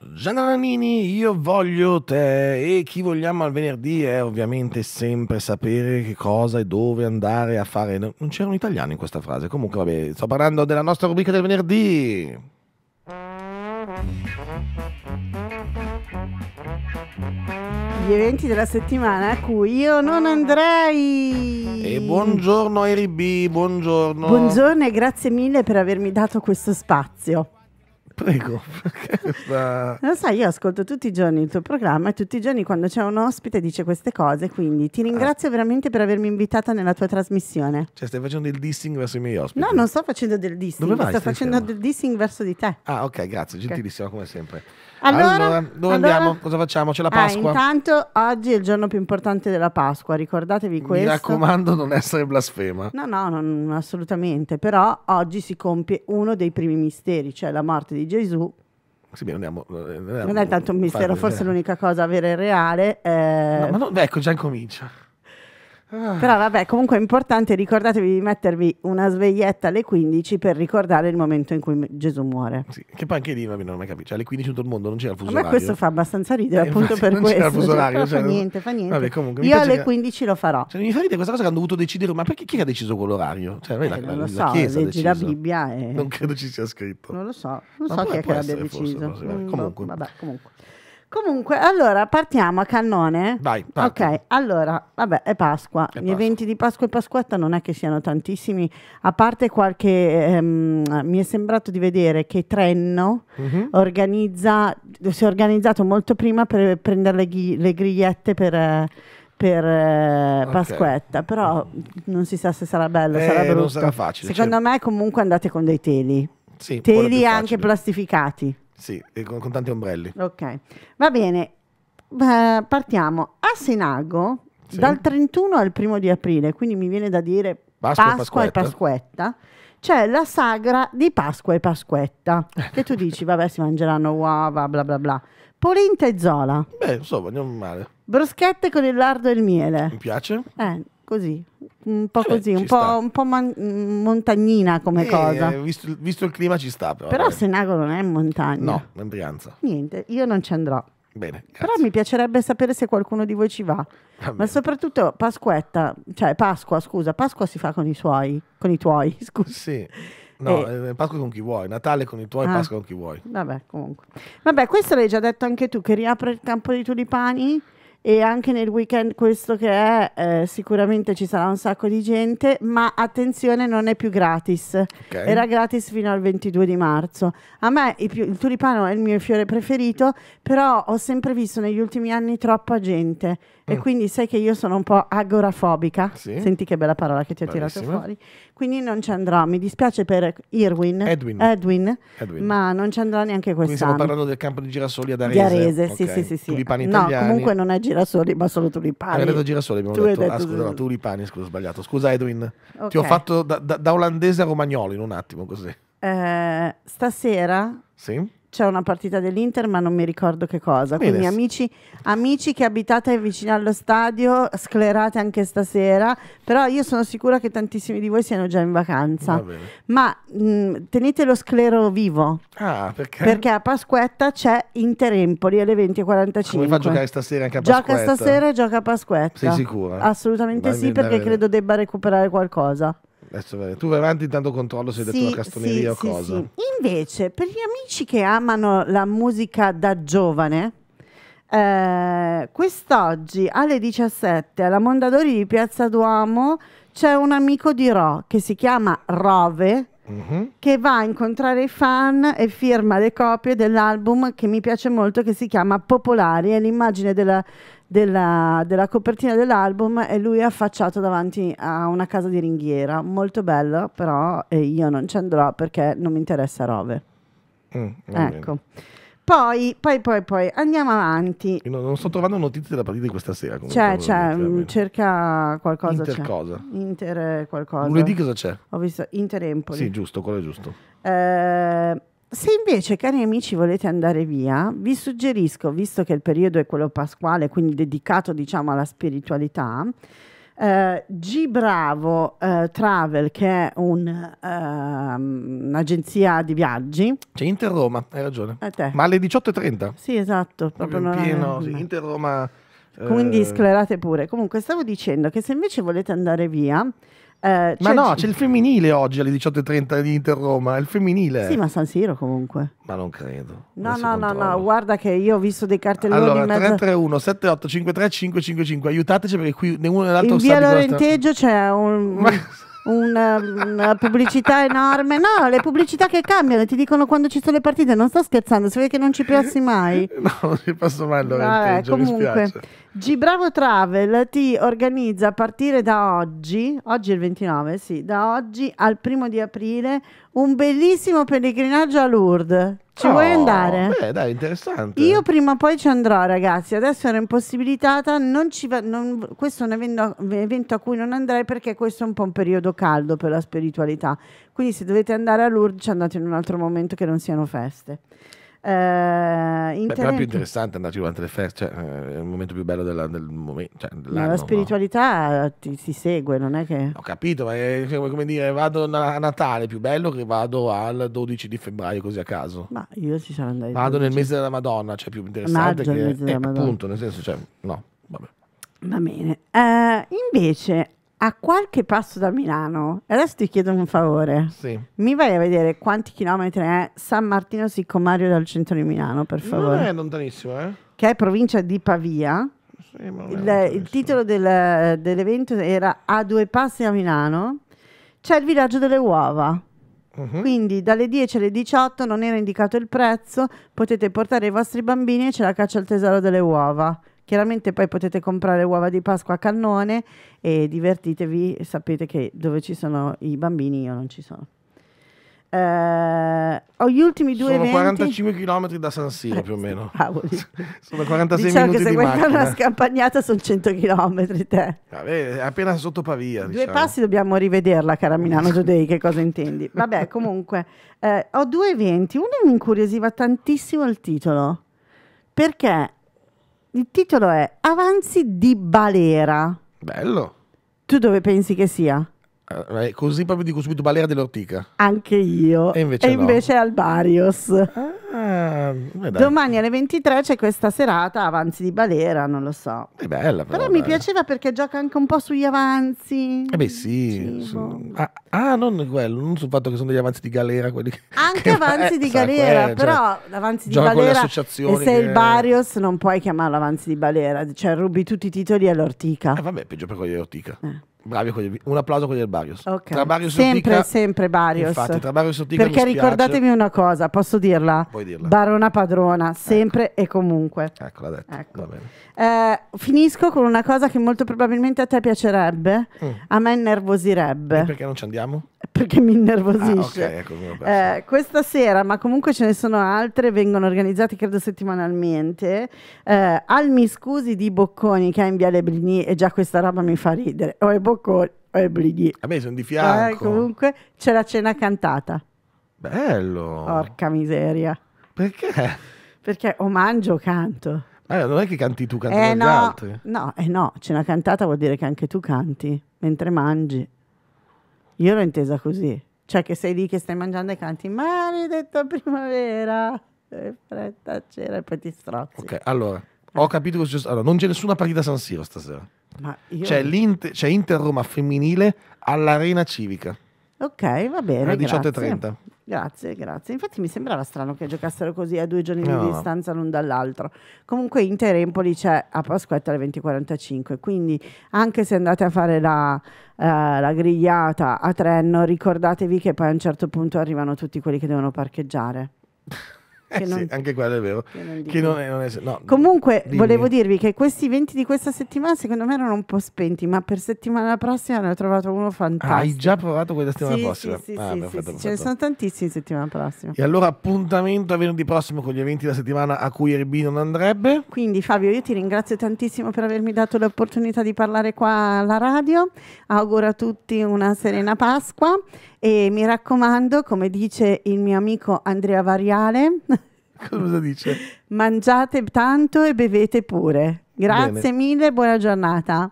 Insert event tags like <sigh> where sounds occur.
Gianna Nannini, io voglio te e chi vogliamo al venerdì è ovviamente sempre sapere che cosa e dove andare a fare. Non c'era un italiano in questa frase, comunque vabbè, sto parlando della nostra rubrica del venerdì. Gli eventi della settimana a cui io non andrei. E buongiorno Eri B, buongiorno. Buongiorno e grazie mille per avermi dato questo spazio. Prego. Questa... <laughs> Lo sai, io ascolto tutti i giorni il tuo programma e tutti i giorni quando c'è un ospite dice queste cose, quindi ti ringrazio ah. veramente per avermi invitata nella tua trasmissione. Cioè stai facendo il dissing verso i miei ospiti? No, non sto facendo del dissing, vai, sto facendo fermo? del dissing verso di te. Ah ok, grazie, gentilissima okay. come sempre. Allora, allora dove allora... andiamo? Cosa facciamo? C'è la ah, Pasqua? Ah, intanto oggi è il giorno più importante della Pasqua, ricordatevi questo. Mi raccomando non essere blasfema. No, no, non, assolutamente, però oggi si compie uno dei primi misteri, cioè la morte di Gesù. Sì, andiamo, andiamo, non è tanto un mistero, forse eh. l'unica cosa vera e reale. È... Eh. No, ma no, beh, ecco, già incomincia. Però vabbè, comunque è importante, ricordatevi di mettervi una sveglietta alle 15 per ricordare il momento in cui Gesù muore. Sì, che poi anche lì va bene, non mai capisci. Cioè, alle 15 tutto il mondo non c'era il fuso orario. A questo fa abbastanza ridere, eh, appunto per non questo. Non c'era il fuso orario. Cioè, fa niente, fa niente. Vabbè, comunque, Io alle 15 che... lo farò. Cioè, mi fa ridere questa cosa che hanno dovuto decidere, ma perché chi ha deciso quell'orario? Cioè, eh, la, non lo so, leggi la Bibbia e... Non credo ci sia scritto. Non lo so, non ma so chi è che l'abbia deciso. Forse, forse, mm, comunque. Vabbè, comunque. Comunque, allora partiamo a cannone. Vai, parti. Ok, allora, vabbè, è Pasqua. È Gli Pasqua. eventi di Pasqua e Pasquetta non è che siano tantissimi, a parte qualche... Ehm, mi è sembrato di vedere che Trenno mm -hmm. organizza, si è organizzato molto prima per prendere le, le grigliette per per eh, okay. Pasquetta, però non si sa se sarà bello, eh, sarà brutto. Non sarà facile. Secondo cioè... me comunque andate con dei teli. Sì, teli anche plastificati. Sì, con, con tanti ombrelli. Ok, va bene. Uh, partiamo a Senago sì. dal 31 al 1 di aprile, quindi mi viene da dire Pasqua, Pasqua e Pasquetta. C'è la sagra di Pasqua e Pasquetta, che tu dici, vabbè, si mangeranno uova, bla bla bla. Polenta e zola. Beh, insomma, non male. Bruschette con il lardo e il miele. Mi piace. Eh, così, un po' cioè, così, un po', un po man- montagnina come eh, cosa. Visto, visto, il clima ci sta però. Però Senago non è montagna. No, è in Brianza. Niente, io non ci andrò. Bene, Però mi piacerebbe sapere se qualcuno di voi ci va. Ma soprattutto Pasquetta, cioè Pasqua, scusa, Pasqua si fa con i suoi, con i tuoi, <laughs> scusa. Sì. No, eh. eh. Pasqua con chi vuoi, Natale con i tuoi, ah. Pasqua con chi vuoi. Vabbè, comunque. Vabbè, questo l'hai già detto anche tu, che riapre il campo dei tulipani e anche nel weekend questo che è eh, sicuramente ci sarà un sacco di gente, ma attenzione non è più gratis, okay. era gratis fino al 22 di marzo. A me il tulipano è il mio fiore preferito, però ho sempre visto negli ultimi anni troppa gente e mm. quindi sai che io sono un po' agorafobica. Sì. Senti che bella parola che ti ho tirato fuori. Quindi non ci andrò. Mi dispiace per Irwin, Edwin, Edwin, Edwin. ma non ci andrò neanche quest'anno. Quindi stiamo parlando del campo di girasoli ad Arese. Di Arese, okay. sì, sì, sì, sì. Tulipani no, italiani. comunque non è girasoli, ma solo tulipani. Hai detto girasoli, abbiamo tu detto, detto ah, scusa, no, tulipani, scusa, ho sbagliato. Scusa Edwin, okay. ti ho fatto da, da, da olandese a romagnolo in un attimo così. Eh, stasera sì? c'è una partita dell'Inter, ma non mi ricordo che cosa. Miles. Quindi, amici, amici, che abitate vicino allo stadio, sclerate anche stasera. Però io sono sicura che tantissimi di voi siano già in vacanza. Ma mh, mm, tenete lo sclero vivo. Ah, perché? perché? a Pasquetta c'è Inter Empoli alle 20.45. Come fa a giocare stasera anche a Pasquetta? Gioca stasera e gioca a Pasquetta. Sei sicura? Assolutamente Vai sì, perché credo debba recuperare qualcosa. Adesso, tu vai avanti intanto controllo se hai detto sì, la castoneria sì, o cosa. Sì, Invece, per gli amici che amano la musica da giovane, eh, quest'oggi alle 17 alla Mondadori di Piazza Duomo c'è un amico di Ro che si chiama Rove mm -hmm. che va a incontrare i fan e firma le copie dell'album che mi piace molto che si chiama Popolari è l'immagine della della, della copertina dell'album e lui è affacciato davanti a una casa di ringhiera, molto bella, però eh, io non ci andrò perché non mi interessa Rove. Mm, ecco. Poi, poi, poi, poi, andiamo avanti. Non, non, sto trovando notizie della partita di questa sera. C'è, c'è, mm, cerca qualcosa. Inter cosa? Eh, Inter qualcosa. Lunedì cosa c'è? Ho visto Inter Empoli. Sì, giusto, quello è giusto. Eh... Se invece, cari amici, volete andare via, vi suggerisco, visto che il periodo è quello pasquale, quindi dedicato diciamo alla spiritualità, eh, G Bravo eh, Travel, che è ehm, un'agenzia eh, di viaggi. C'è Inter Roma, hai ragione. Eh, Ma alle 18.30. Sì, esatto. Proprio, proprio pieno, sì, Inter Roma. Quindi eh, sclerate pure. Comunque, stavo dicendo che se invece volete andare via, eh, ma no, c'è il femminile oggi alle 18.30 di Inter Roma, è il femminile. Sì, ma San Siro comunque. Ma non credo. No, non no, no, no, guarda che io ho visto dei cartelloni Allora, mezzo... 331 7853 555, aiutateci perché qui uno e l'altro In via Lorenteggio c'è un... Ma... Una, um, una, pubblicità enorme. No, le pubblicità che cambiano, ti dicono quando ci sono le partite. Non sto scherzando, si vede che non ci passi mai. <laughs> no, non ci passo mai allora. comunque. Mi spiace. Gibravo Travel ti organizza a partire da oggi, oggi è il 29, sì, da oggi al primo di aprile, un bellissimo pellegrinaggio a Lourdes. Ci oh, vuoi andare? Beh, dai, interessante. Io prima o poi ci andrò, ragazzi. Adesso ero impossibilitata. Non va, non, questo è un evento, a cui non andrei perché questo è un po' un periodo caldo per la spiritualità. Quindi, se dovete andare a Lourdes, ci andate in un altro momento che non siano feste. Eh, internet... Beh, più interessante andarci durante le feste, cioè, eh, è il momento più bello della, del momento. Cioè, ma la spiritualità no? Eh, ti, ti, segue, non è che. Ho capito, ma è come dire, vado a Natale, più bello che vado al 12 di febbraio così a caso. Ma io ci sarò andato. Vado nel mese della Madonna, cioè più interessante Maggio, che. Eh, appunto, nel senso, cioè, no, vabbè. Va bene. Uh, invece, a qualche passo da Milano, adesso ti chiedo un favore. Sì. Mi vai a vedere quanti chilometri è San Martino Siccomario dal centro di Milano, per favore. Non è lontanissimo, eh? Che è provincia di Pavia. Sì, il, il, titolo del, dell'evento era A due passi da Milano. C'è il villaggio delle uova. Uh-huh. Quindi dalle 10 alle 18 non era indicato il prezzo, potete portare i vostri bambini e c'è la caccia al tesoro delle uova. Chiaramente poi potete comprare uova di Pasqua a cannone e divertitevi, sapete che dove ci sono i bambini io non ci sono. Eh, ho gli ultimi due sono eventi. 45 km da San Siro eh, più o meno. <laughs> sono 46 diciamo minuti che se vuoi fare una scampagnata sono 100 km te. Vabbè, appena sotto Pavia. Due diciamo. passi dobbiamo rivederla, cara Milano Today, che cosa intendi? Vabbè, <laughs> comunque, eh, ho due eventi. Uno mi incuriosiva tantissimo il titolo, perché il titolo è Avanzi di Balera. Bello. Tu dove pensi che sia? Eh, eh, così proprio dico subito Balera dell'Ortica. Anche io. E invece, e no. invece Albarios. Ah, Domani alle 23 c'è questa serata avanzi di Balera, non lo so. È bella però. però mi piaceva perché gioca anche un po' sugli avanzi. Eh beh sì. Ah, ah, non quello, non sul fatto che sono degli avanzi di Galera. Quelli Anche <laughs> eh, avanzi di Galera, cioè, però cioè, avanzi di Balera. E se che... il Barios non puoi chiamarlo avanzi di Balera, cioè rubi tutti i titoli all'Ortica. Eh vabbè, peggio per quelli dell'Ortica. Eh. Bravi un applauso con il Barius. Okay. Tra Barius sempre, Otica, sempre Barius. Infatti, tra Barius Otica Perché ricordatemi una cosa, posso dirla? Puoi dirla. Barona padrona, ecco. sempre ecco. e comunque. Ecco, l'ha detto. Ecco. Eh, finisco con una cosa che molto probabilmente a te piacerebbe, mm. a me innervosirebbe. E perché non ci andiamo? perché mi innervosisce. Ah, okay, ecco, eh, questa sera, ma comunque ce ne sono altre, vengono organizzate credo settimanalmente. Eh, al Mi Scusi di Bocconi che è in Viale Blini e già questa roba mi fa ridere. O è Bocconi o è Blini. A me sono di fianco. Eh, comunque c'è la cena cantata. Bello. Porca miseria. Perché? Perché o mangio o canto. Ah, non è che canti tu, cantano eh, gli no, altri. No, eh no, cena cantata vuol dire che anche tu canti mentre mangi. Io l'ho intesa così, cioè che sei lì che stai mangiando e canti maledetta primavera, e fretta c'era e poi ti strozzi. Ok, allora, ho capito cosa c'è. Allora, non c'è nessuna partita San Siro stasera. Io... C'è, Inter-Roma femminile all'Arena Civica. Ok, va bene. Alle 18.30. Grazie, grazie. Infatti mi sembrava strano che giocassero così a due giorni no. di distanza l'un dall'altro. Comunque Inter Empoli c'è a Pasquetta alle 20.45, quindi anche se andate a fare la, eh, la, grigliata a Trenno, ricordatevi che poi a un certo punto arrivano tutti quelli che devono parcheggiare. <laughs> Eh non, sì, anche quello è vero. Non non è, è, no, Comunque, dimmi. volevo dirvi che questi eventi di questa settimana, secondo me, erano un po' spenti, ma per settimana prossima ne ho trovato uno fantastico. Ah, hai già provato quella settimana sì, prossima? Sì, ah, sì, perfetto, sì, ce ne sono tantissimi settimana prossima. E allora, appuntamento a venerdì prossimo con gli eventi della settimana a cui RB non andrebbe. Quindi, Fabio, io ti ringrazio tantissimo per avermi dato l'opportunità di parlare qua alla radio. Auguro a tutti una serena Pasqua e mi raccomando, come dice il mio amico Andrea Variale, <laughs> cosa dice? <laughs> mangiate tanto e bevete pure. Grazie Bene. mille, buona giornata.